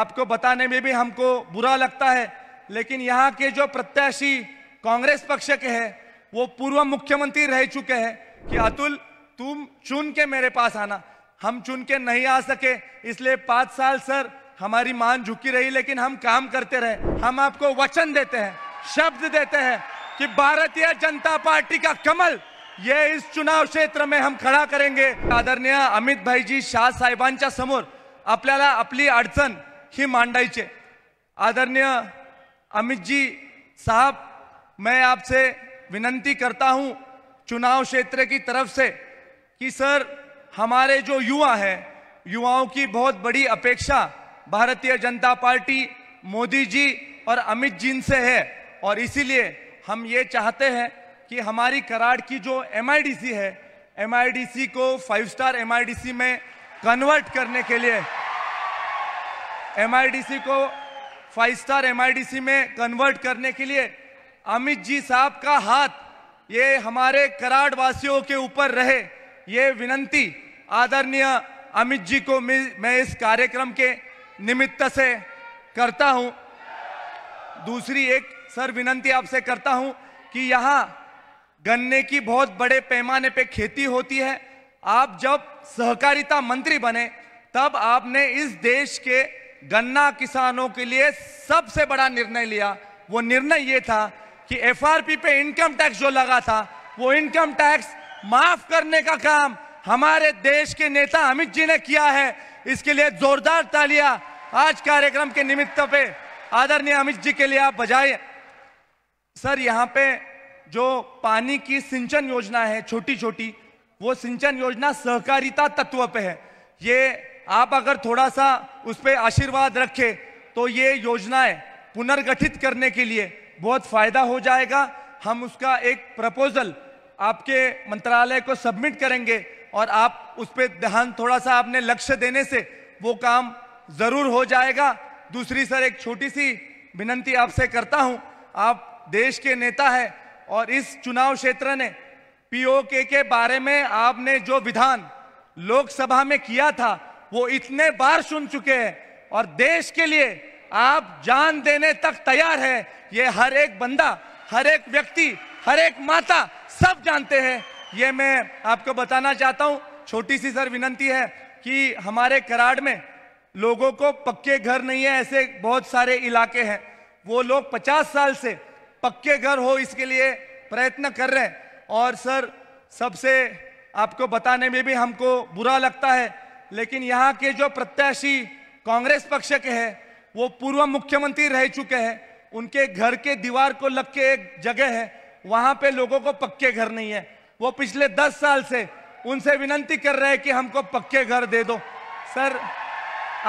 आपको बताने में भी हमको बुरा लगता है लेकिन यहाँ के जो प्रत्याशी कांग्रेस पक्ष के हैं वो पूर्व मुख्यमंत्री रह चुके हैं कि अतुल तुम चुन के मेरे पास आना हम चुन के नहीं आ सके इसलिए पाँच साल सर हमारी मान झुकी रही लेकिन हम काम करते रहे हम आपको वचन देते हैं शब्द देते हैं कि भारतीय जनता पार्टी का कमल ये इस चुनाव क्षेत्र में हम खड़ा करेंगे आदरणीय अमित भाई जी शाह साहेबांच्या समोर अपने अपनी अडचण ही मांडायचे आदरणीय अमित जी साहब मैं आपसे विनंती करता हूं चुनाव क्षेत्र की तरफ से कि सर हमारे जो युवा हैं युवाओं की बहुत बड़ी अपेक्षा भारतीय जनता पार्टी मोदी जी और अमित जी से है और इसीलिए हम ये चाहते हैं कि हमारी कराड़ की जो एम है एम को फाइव स्टार एम में कन्वर्ट करने के लिए एमआईडीसी को फाइव स्टार एमआईडीसी में कन्वर्ट करने के लिए अमित जी साहब का हाथ ये हमारे कराड़ वासियों के ऊपर रहे ये विनंती आदरणीय अमित जी को मैं इस कार्यक्रम के निमित्त से करता हूँ दूसरी एक सर विनंती आपसे करता हूँ कि यहाँ गन्ने की बहुत बड़े पैमाने पे खेती होती है आप जब सहकारिता मंत्री बने तब आपने इस देश के गन्ना किसानों के लिए सबसे बड़ा निर्णय लिया वो निर्णय ये था कि एफआरपी पे इनकम टैक्स जो लगा था वो इनकम टैक्स माफ करने का काम हमारे देश के नेता अमित जी ने किया है इसके लिए जोरदार तालियां आज कार्यक्रम के निमित्त पे आदरणीय अमित जी के लिए आप बजाए सर यहाँ पे जो पानी की सिंचन योजना है छोटी छोटी वो सिंचन योजना सहकारिता तत्व पे है ये आप अगर थोड़ा सा उस पर आशीर्वाद रखें तो ये योजनाएं पुनर्गठित करने के लिए बहुत फायदा हो जाएगा हम उसका एक प्रपोजल आपके मंत्रालय को सबमिट करेंगे और आप उस पर ध्यान थोड़ा सा आपने लक्ष्य देने से वो काम ज़रूर हो जाएगा दूसरी सर एक छोटी सी विनंती आपसे करता हूं आप देश के नेता हैं और इस चुनाव क्षेत्र ने पीओके के बारे में आपने जो विधान लोकसभा में किया था वो इतने बार सुन चुके हैं और देश के लिए आप जान देने तक तैयार है ये हर एक बंदा हर एक व्यक्ति हर एक माता सब जानते हैं ये मैं आपको बताना चाहता हूँ छोटी सी सर विनंती है कि हमारे कराड़ में लोगों को पक्के घर नहीं है ऐसे बहुत सारे इलाके हैं वो लोग 50 साल से पक्के घर हो इसके लिए प्रयत्न कर रहे हैं और सर सबसे आपको बताने में भी हमको बुरा लगता है लेकिन यहाँ के जो प्रत्याशी कांग्रेस पक्ष के हैं वो पूर्व मुख्यमंत्री रह चुके हैं उनके घर के दीवार को लग के एक जगह है वहाँ पे लोगों को पक्के घर नहीं है वो पिछले दस साल से उनसे विनंती कर रहे हैं कि हमको पक्के घर दे दो सर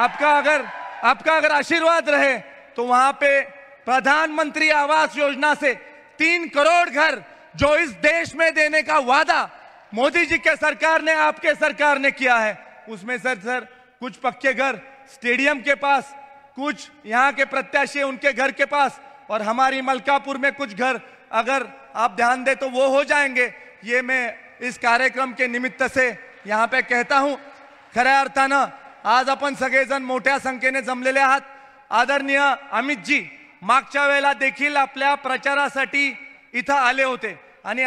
आपका अगर आपका अगर आशीर्वाद रहे तो वहाँ पे प्रधानमंत्री आवास योजना से तीन करोड़ घर जो इस देश में देने का वादा मोदी जी के सरकार ने आपके सरकार ने किया है उसमें सर सर कुछ पक्के घर स्टेडियम के पास कुछ यहाँ के प्रत्याशी उनके घर के पास और हमारी मलकापुर में कुछ घर अगर आप ध्यान दें तो वो हो जाएंगे ये मैं इस कार्यक्रम के निमित्त से यहाँ पे कहता हूँ खरा अर्थान आज अपन आपण सगळेजण मोठ्या संख्येने जमलेले आहात आदरणीय अमित जी वेळेला वेला देखी अपने प्रचारा आले होते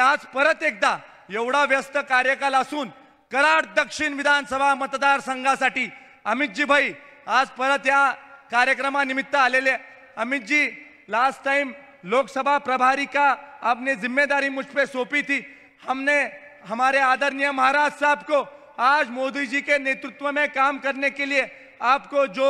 आज परत एकदा एवढा व्यस्त कार्यकाल कराड दक्षिण विधानसभा मतदार संघा अमित जी भाई आज परत कार्यक्रम निमित्त आमित जी लास्ट टाइम लोकसभा प्रभारी का आपने जिम्मेदारी मुझ पर सौंपी थी हमने हमारे आदरणीय महाराज साहब को आज मोदी जी के नेतृत्व में काम करने के लिए आपको जो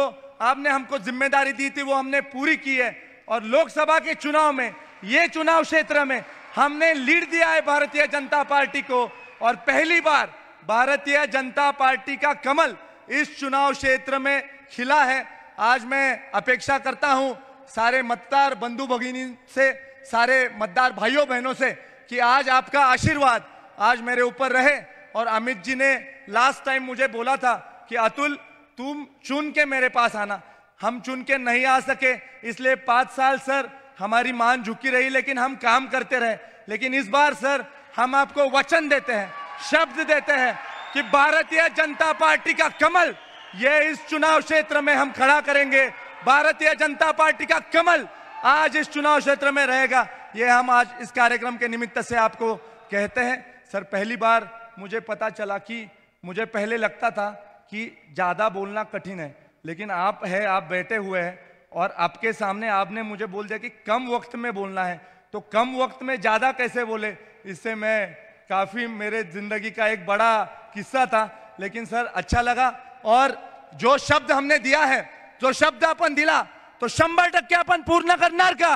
आपने हमको जिम्मेदारी दी थी वो हमने पूरी की है और लोकसभा के चुनाव में ये चुनाव क्षेत्र में हमने लीड दिया है भारतीय जनता पार्टी को और पहली बार भारतीय जनता पार्टी का कमल इस चुनाव क्षेत्र में खिला है आज मैं अपेक्षा करता हूं सारे मतदार बंधु भगिनी से सारे मतदार भाइयों बहनों से कि आज आपका आशीर्वाद आज मेरे ऊपर रहे और अमित जी ने लास्ट टाइम मुझे बोला था कि अतुल तुम चुन के मेरे पास आना हम चुन के नहीं आ सके इसलिए पाँच साल सर हमारी मान झुकी रही लेकिन हम काम करते रहे लेकिन इस बार सर हम आपको वचन देते हैं शब्द देते हैं कि भारतीय जनता पार्टी का कमल ये इस चुनाव क्षेत्र में हम खड़ा करेंगे भारतीय जनता पार्टी का कमल आज इस चुनाव क्षेत्र में रहेगा ये हम आज इस कार्यक्रम के निमित्त से आपको कहते हैं सर पहली बार मुझे पता चला कि मुझे पहले लगता था कि ज़्यादा बोलना कठिन है लेकिन आप है आप बैठे हुए हैं और आपके सामने आपने मुझे बोल दिया कि कम वक्त में बोलना है तो कम वक्त में ज़्यादा कैसे बोले इससे मैं काफ़ी मेरे ज़िंदगी का एक बड़ा किस्सा था लेकिन सर अच्छा लगा और जो शब्द हमने दिया है जो शब्द अपन दिला तो शंबर टक्के अपन पूर्ण करना का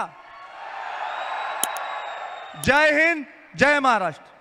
जय हिंद जय महाराष्ट्र